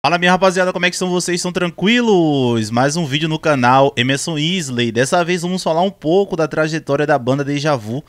Fala minha rapaziada, como é que estão vocês? Estão tranquilos? Mais um vídeo no canal Emerson Isley. Dessa vez vamos falar um pouco da trajetória da banda Deja Vu.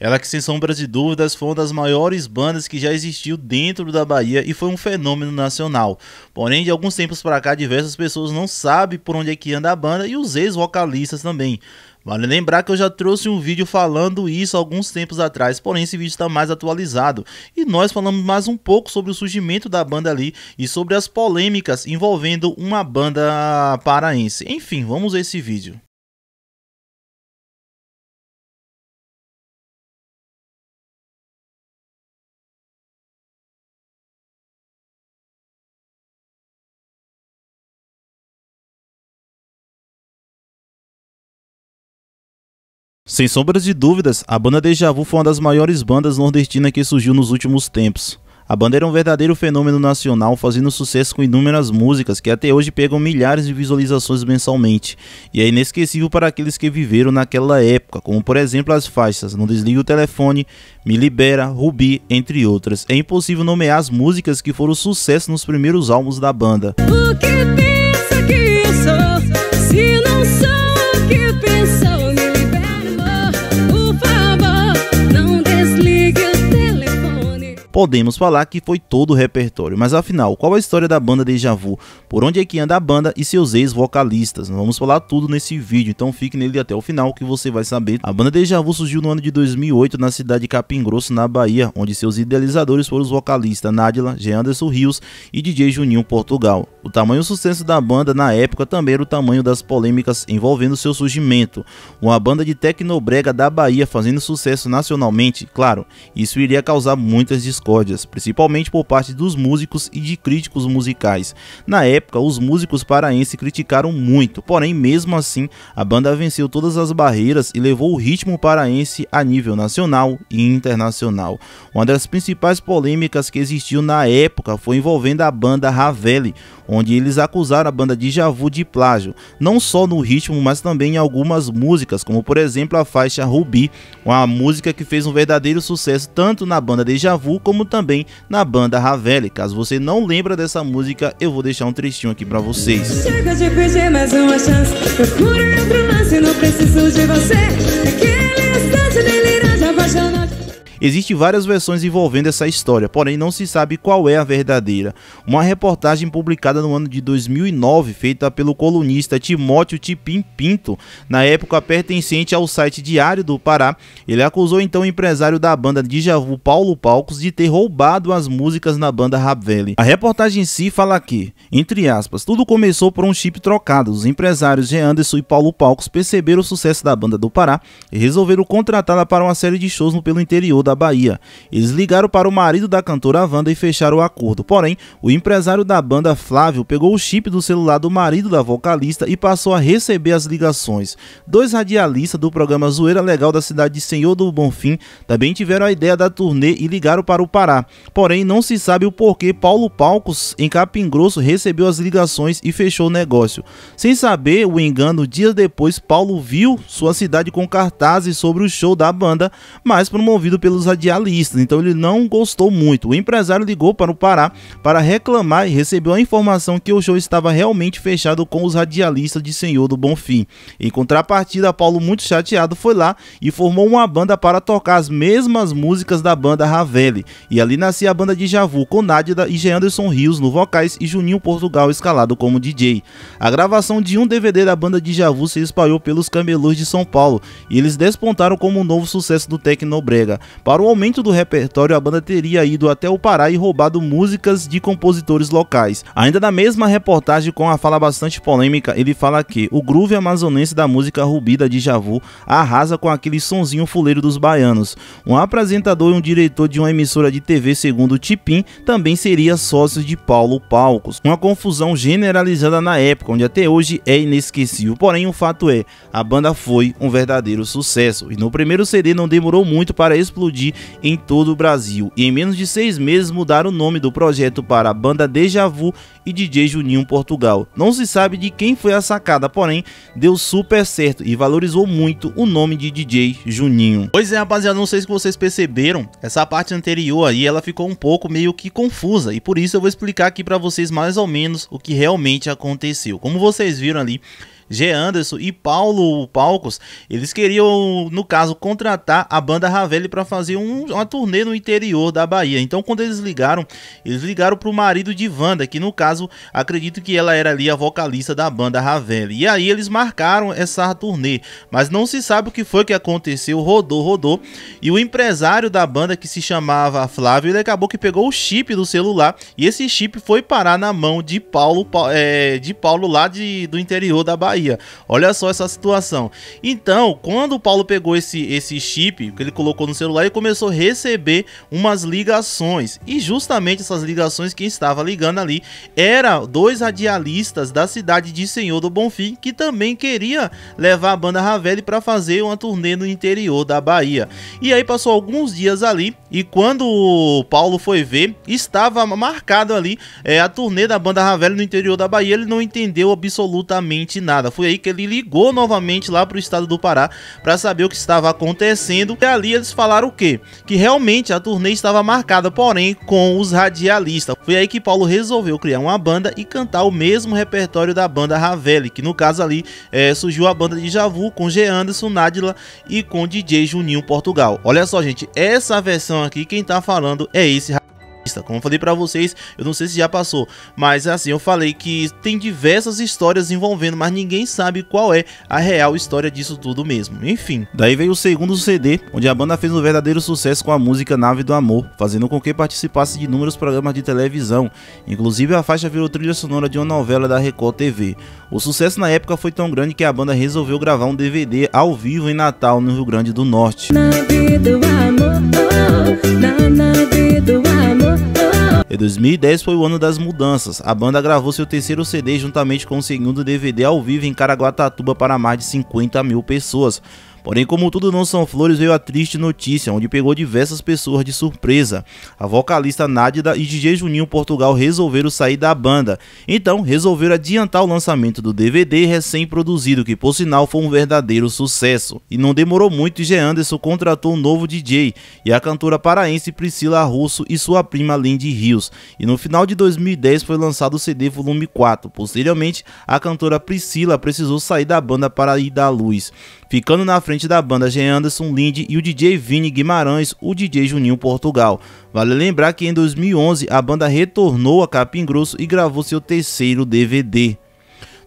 Ela que sem sombras de dúvidas foi uma das maiores bandas que já existiu dentro da Bahia e foi um fenômeno nacional. Porém, de alguns tempos para cá, diversas pessoas não sabem por onde é que anda a banda e os ex-vocalistas também. Vale lembrar que eu já trouxe um vídeo falando isso alguns tempos atrás, porém esse vídeo está mais atualizado. E nós falamos mais um pouco sobre o surgimento da banda ali e sobre as polêmicas envolvendo uma banda paraense. Enfim, vamos a esse vídeo. Sem sombras de dúvidas, a banda Deja Vu foi uma das maiores bandas nordestinas que surgiu nos últimos tempos. A banda era um verdadeiro fenômeno nacional, fazendo sucesso com inúmeras músicas que até hoje pegam milhares de visualizações mensalmente, e é inesquecível para aqueles que viveram naquela época, como por exemplo as faixas Não Desliga o Telefone, Me Libera, Rubi, entre outras. É impossível nomear as músicas que foram sucesso nos primeiros álbuns da banda. O que pensa que eu sou, se não sou podemos falar que foi todo o repertório. Mas afinal, qual a história da banda Deja Vu? Por onde é que anda a banda e seus ex-vocalistas? Vamos falar tudo nesse vídeo, então fique nele até o final que você vai saber. A banda Deja Vu surgiu no ano de 2008 na cidade de Capim Grosso, na Bahia, onde seus idealizadores foram os vocalistas Nádila, Jeanderson Rios e DJ Juninho Portugal. O tamanho do sucesso da banda na época também era o tamanho das polêmicas envolvendo seu surgimento. Uma banda de tecnobrega da Bahia fazendo sucesso nacionalmente, claro, isso iria causar muitas discussões discórdias, principalmente por parte dos músicos e de críticos musicais. Na época, os músicos paraenses criticaram muito, porém, mesmo assim, a banda venceu todas as barreiras e levou o ritmo paraense a nível nacional e internacional. Uma das principais polêmicas que existiu na época foi envolvendo a banda Ravelli, onde eles acusaram a banda de Javu de plágio, não só no ritmo, mas também em algumas músicas, como por exemplo a faixa Rubi, uma música que fez um verdadeiro sucesso tanto na banda Deja Vu como como também na banda Ravelli. Caso você não lembra dessa música, eu vou deixar um trechinho aqui para vocês. Chega de mais uma chance, outro lance, não preciso de você. É que... Existem várias versões envolvendo essa história, porém não se sabe qual é a verdadeira. Uma reportagem publicada no ano de 2009, feita pelo colunista Timóteo Tipim Pinto, na época pertencente ao site Diário do Pará, ele acusou então o empresário da banda Djavu Paulo Palcos de ter roubado as músicas na banda Ravelli. A reportagem em si fala que, entre aspas, tudo começou por um chip trocado. Os empresários Jean Anderson e Paulo Palcos perceberam o sucesso da banda do Pará e resolveram contratá-la para uma série de shows pelo interior da da Bahia. Eles ligaram para o marido da cantora Wanda e fecharam o acordo. Porém, o empresário da banda, Flávio, pegou o chip do celular do marido da vocalista e passou a receber as ligações. Dois radialistas do programa Zoeira Legal da cidade de Senhor do Bonfim também tiveram a ideia da turnê e ligaram para o Pará. Porém, não se sabe o porquê Paulo Palcos, em Capim Grosso, recebeu as ligações e fechou o negócio. Sem saber o engano, dias depois, Paulo viu sua cidade com cartazes sobre o show da banda, mas promovido pelos dos radialistas, então ele não gostou muito. O empresário ligou para o Pará para reclamar e recebeu a informação que o show estava realmente fechado com os radialistas de Senhor do Bonfim. Em contrapartida, Paulo, muito chateado, foi lá e formou uma banda para tocar as mesmas músicas da banda Ravelli. E ali nascia a banda de Javu com Nádida e Anderson Rios no vocais e Juninho Portugal escalado como DJ. A gravação de um DVD da banda de Javu se espalhou pelos camelôs de São Paulo e eles despontaram como um novo sucesso do Tecnobrega. Para o aumento do repertório, a banda teria ido até o Pará e roubado músicas de compositores locais. Ainda na mesma reportagem, com a fala bastante polêmica, ele fala que o groove amazonense da música rubida de Javu arrasa com aquele sonzinho fuleiro dos baianos. Um apresentador e um diretor de uma emissora de TV, segundo Tipim, também seria sócio de Paulo Palcos. Uma confusão generalizada na época, onde até hoje é inesquecível. Porém, o fato é, a banda foi um verdadeiro sucesso e no primeiro CD não demorou muito para explodir explodir em todo o Brasil e em menos de seis meses mudaram o nome do projeto para a banda Deja Vu e DJ Juninho Portugal. Não se sabe de quem foi a sacada, porém deu super certo e valorizou muito o nome de DJ Juninho. Pois é, rapaziada, não sei se vocês perceberam, essa parte anterior aí ela ficou um pouco meio que confusa e por isso eu vou explicar aqui para vocês mais ou menos o que realmente aconteceu. Como vocês viram ali, G. Anderson e Paulo Palcos, eles queriam, no caso, contratar a banda Ravelli para fazer um, uma turnê no interior da Bahia. Então, quando eles ligaram, eles ligaram para o marido de Wanda, que no caso, acredito que ela era ali a vocalista da banda Ravelli. E aí eles marcaram essa turnê, mas não se sabe o que foi que aconteceu, rodou, rodou, e o empresário da banda que se chamava Flávio, ele acabou que pegou o chip do celular e esse chip foi parar na mão de Paulo, é, de Paulo lá de, do interior da Bahia. Bahia. Olha só essa situação. Então, quando o Paulo pegou esse, esse chip que ele colocou no celular, ele começou a receber umas ligações. E justamente essas ligações que estava ligando ali era dois radialistas da cidade de Senhor do Bonfim que também queria levar a banda Ravelli para fazer uma turnê no interior da Bahia. E aí passou alguns dias ali e quando o Paulo foi ver, estava marcado ali é, a turnê da banda Ravelli no interior da Bahia. Ele não entendeu absolutamente nada. Foi aí que ele ligou novamente lá para o estado do Pará para saber o que estava acontecendo. E ali eles falaram o quê? Que realmente a turnê estava marcada, porém com os radialistas. Foi aí que Paulo resolveu criar uma banda e cantar o mesmo repertório da banda Ravelli, que no caso ali é, surgiu a banda de Javu com G. Anderson, Nádila e com DJ Juninho Portugal. Olha só, gente, essa versão aqui, quem tá falando é esse como eu falei pra vocês, eu não sei se já passou, mas assim, eu falei que tem diversas histórias envolvendo, mas ninguém sabe qual é a real história disso tudo mesmo. Enfim, daí veio o segundo CD, onde a banda fez um verdadeiro sucesso com a música Nave do Amor, fazendo com que participasse de inúmeros programas de televisão. Inclusive, a faixa virou trilha sonora de uma novela da Record TV. O sucesso na época foi tão grande que a banda resolveu gravar um DVD ao vivo em Natal, no Rio Grande do Norte. Nave do amor, oh, oh na nave do amor. E 2010 foi o ano das mudanças. A banda gravou seu terceiro CD juntamente com o segundo DVD ao vivo em Caraguatatuba para mais de 50 mil pessoas. Porém, como tudo não são flores, veio a triste notícia, onde pegou diversas pessoas de surpresa. A vocalista Nádida e DJ Juninho Portugal resolveram sair da banda. Então, resolveram adiantar o lançamento do DVD recém-produzido, que por sinal foi um verdadeiro sucesso. E não demorou muito e Jean Anderson contratou um novo DJ e a cantora paraense Priscila Russo e sua prima Lindy Rios. E no final de 2010 foi lançado o CD volume 4. Posteriormente, a cantora Priscila precisou sair da banda para ir dar luz, ficando na frente frente da banda Jean Anderson Linde e o DJ Vini Guimarães, o DJ Juninho Portugal. Vale lembrar que em 2011 a banda retornou a Capim Grosso e gravou seu terceiro DVD.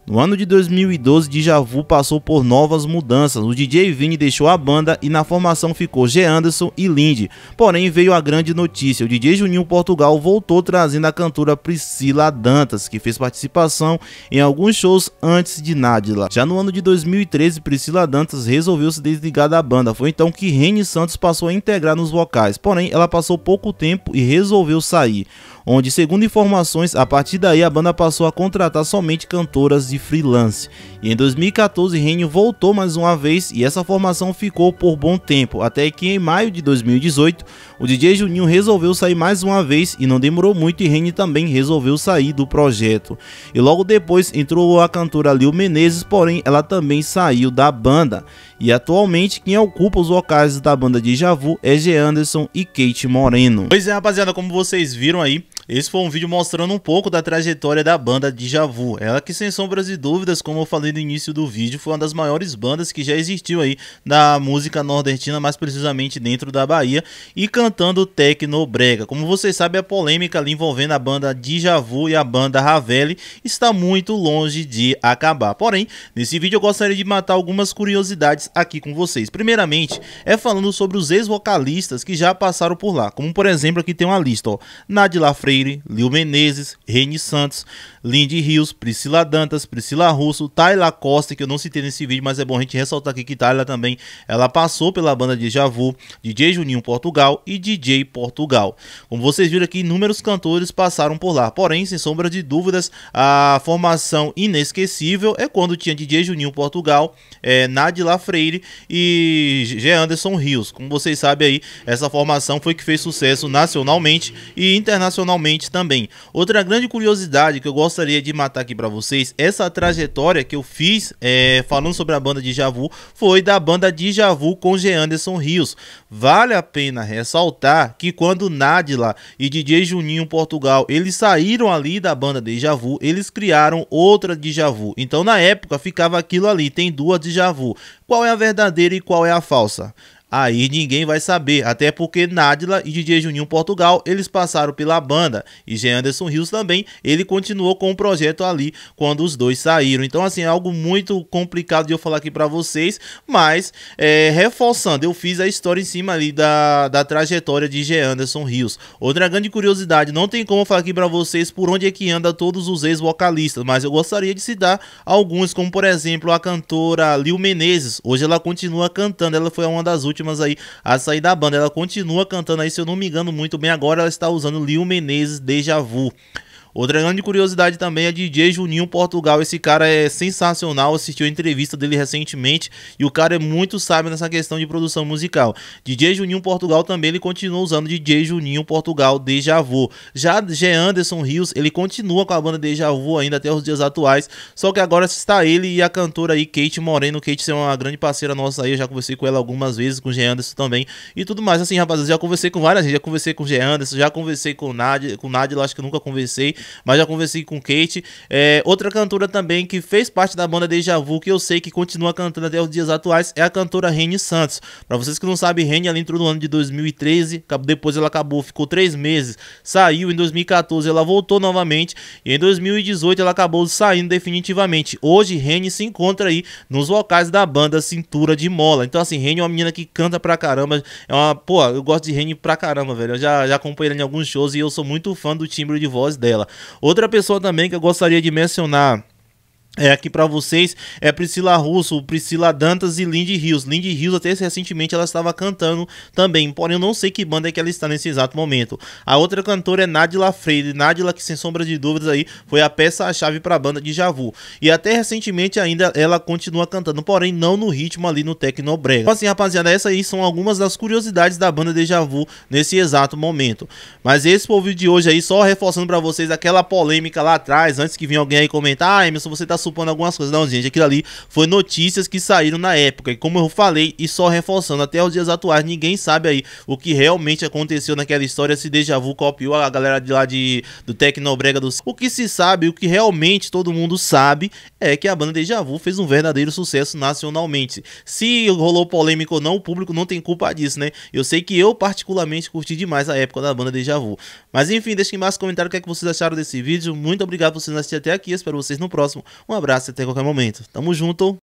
No ano de 2012, Djavu passou por novas mudanças. O DJ Vini deixou a banda e na formação ficou G. Anderson e Lindy. Porém, veio a grande notícia. O DJ Juninho Portugal voltou trazendo a cantora Priscila Dantas, que fez participação em alguns shows antes de Nadila. Já no ano de 2013, Priscila Dantas resolveu se desligar da banda. Foi então que Reni Santos passou a integrar nos vocais. Porém, ela passou pouco tempo e resolveu sair. Onde, segundo informações, a partir daí a banda passou a contratar somente cantoras de de freelance. E em 2014, Renio voltou mais uma vez e essa formação ficou por bom tempo, até que em maio de 2018, o DJ Juninho resolveu sair mais uma vez e não demorou muito e Renio também resolveu sair do projeto. E logo depois entrou a cantora Lil Menezes, porém ela também saiu da banda. E atualmente quem ocupa os locais da banda de Javu é G. Anderson e Kate Moreno. Pois é, rapaziada, como vocês viram aí, esse foi um vídeo mostrando um pouco da trajetória da banda Djavu. Ela que, sem sombras de dúvidas, como eu falei no início do vídeo, foi uma das maiores bandas que já existiu aí da música nordestina, mais precisamente dentro da Bahia, e cantando techno brega. Como vocês sabem, a polêmica ali envolvendo a banda Djavu e a banda Ravelli está muito longe de acabar. Porém, nesse vídeo eu gostaria de matar algumas curiosidades aqui com vocês. Primeiramente, é falando sobre os ex-vocalistas que já passaram por lá, como por exemplo, aqui tem uma lista, ó, Nadila Freire, Freire, Lil Menezes, Reni Santos, Lindy Rios, Priscila Dantas, Priscila Russo, Tayla Costa, que eu não citei nesse vídeo, mas é bom a gente ressaltar aqui que Tayla também, ela passou pela banda de Javu, DJ Juninho Portugal e DJ Portugal. Como vocês viram aqui, inúmeros cantores passaram por lá, porém, sem sombra de dúvidas, a formação inesquecível é quando tinha DJ Juninho Portugal, é, Nadila Freire e G. Anderson Rios. Como vocês sabem aí, essa formação foi que fez sucesso nacionalmente e internacionalmente também. Outra grande curiosidade que eu gostaria de matar aqui para vocês, essa trajetória que eu fiz é, falando sobre a banda de Javu foi da banda de Javu com G. Anderson Rios. Vale a pena ressaltar que quando Nadila e DJ Juninho Portugal eles saíram ali da banda de Javu, eles criaram outra de Javu. Então na época ficava aquilo ali, tem duas de Javu. Qual é a verdadeira e qual é a falsa? Aí ninguém vai saber, até porque Nadila e DJ Juninho Portugal, eles passaram pela banda. E Jean Anderson Rios também, ele continuou com o projeto ali quando os dois saíram. Então assim, é algo muito complicado de eu falar aqui para vocês, mas é, reforçando, eu fiz a história em cima ali da, da trajetória de Jean Anderson Rios. Outra grande curiosidade, não tem como falar aqui para vocês por onde é que anda todos os ex-vocalistas, mas eu gostaria de citar alguns, como por exemplo a cantora Lil Menezes. Hoje ela continua cantando, ela foi uma das últimas últimas aí a sair da banda. Ela continua cantando aí, se eu não me engano muito bem agora, ela está usando Lil Menezes Deja Vu. Outra grande curiosidade também é DJ Juninho Portugal. Esse cara é sensacional. Assistiu a entrevista dele recentemente e o cara é muito sábio nessa questão de produção musical. DJ Juninho Portugal também ele continua usando DJ Juninho Portugal Deja Vu. Já Gé Anderson Rios, ele continua com a banda Deja Vu ainda até os dias atuais. Só que agora está ele e a cantora aí, Kate Moreno. Kate é uma grande parceira nossa aí. Eu já conversei com ela algumas vezes, com o G. Anderson também e tudo mais. Assim, rapazes, já conversei com várias gente. Já conversei com o G. Anderson, já conversei com o Nádia. Com o eu acho que nunca conversei mas já conversei com Kate. É, outra cantora também que fez parte da banda Deja Vu, que eu sei que continua cantando até os dias atuais, é a cantora Reni Santos. Para vocês que não sabem, Reni ela entrou no ano de 2013, depois ela acabou, ficou três meses, saiu em 2014, ela voltou novamente e em 2018 ela acabou saindo definitivamente. Hoje Reni se encontra aí nos vocais da banda Cintura de Mola. Então assim, Reni é uma menina que canta pra caramba, é uma, pô, eu gosto de Reni pra caramba, velho. Eu já, já acompanhei ela em alguns shows e eu sou muito fã do timbre de voz dela. Outra pessoa também que eu gostaria de mencionar é, aqui para vocês é Priscila Russo, Priscila Dantas e Lindy Rios. Lindy Rios até recentemente ela estava cantando também, porém eu não sei que banda é que ela está nesse exato momento. A outra cantora é Nadila Freire, Nadila que sem sombra de dúvidas aí foi a peça a chave para a banda de Javu. E até recentemente ainda ela continua cantando, porém não no ritmo ali no Tecnobrega. Então, assim, rapaziada, essas aí são algumas das curiosidades da banda Deja Vu nesse exato momento. Mas esse foi o vídeo de hoje aí só reforçando para vocês aquela polêmica lá atrás, antes que vinha alguém aí comentar: "Ah, Emerson, você tá supondo algumas coisas. Não, gente, aquilo ali foi notícias que saíram na época. E como eu falei, e só reforçando, até os dias atuais, ninguém sabe aí o que realmente aconteceu naquela história, se Deja Vu copiou a galera de lá de, do Tecnobrega do... O que se sabe, o que realmente todo mundo sabe, é que a banda Deja Vu fez um verdadeiro sucesso nacionalmente. Se rolou polêmica ou não, o público não tem culpa disso, né? Eu sei que eu particularmente curti demais a época da banda Deja Vu. Mas enfim, deixem mais comentário o que, é que vocês acharam desse vídeo. Muito obrigado por vocês assistirem até aqui. Espero vocês no próximo. Um um abraço e até qualquer momento. Tamo junto.